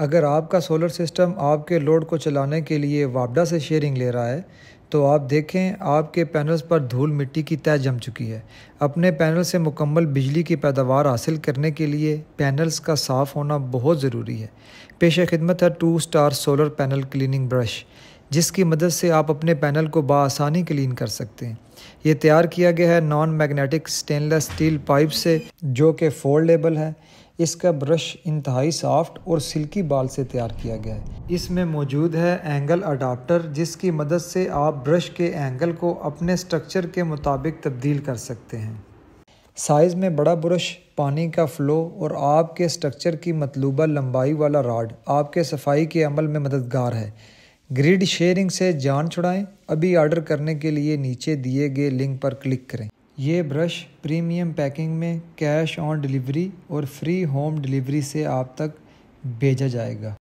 अगर आपका solar system आपके लोड को चलाने के लिए वापडा से शेयरिंग ले रहा है तो आप देखें आपके पैनल्स पर धूल मिट्टी की तय जम चुकी है अपने पैनल से मुकम्मल बिजली की पैदावार हासिल करने के लिए पैनल्स का साफ़ होना बहुत ज़रूरी है पेश खिदमत है two star solar panel cleaning brush जिसकी मदद से आप अपने पैनल को बसानी क्लीन कर सकते हैं ये तैयार किया गया है non magnetic stainless steel pipe से जो कि फोल्डेबल है इसका ब्रश इंतहाई सॉफ्ट और सिल्की बाल से तैयार किया गया है इसमें मौजूद है एंगल अडाप्टर जिसकी मदद से आप ब्रश के एंगल को अपने स्ट्रक्चर के मुताबिक तब्दील कर सकते हैं साइज़ में बड़ा ब्रश पानी का फ़्लो और आपके स्ट्रक्चर की मतलूबा लंबाई वाला राड आपके सफाई के अमल में मददगार है ग्रिड शेयरिंग से जान छुड़ाएं अभी ऑर्डर करने के लिए नीचे दिए गए लिंक पर क्लिक करें ये ब्रश प्रीमियम पैकिंग में कैश ऑन डिलीवरी और फ्री होम डिलीवरी से आप तक भेजा जाएगा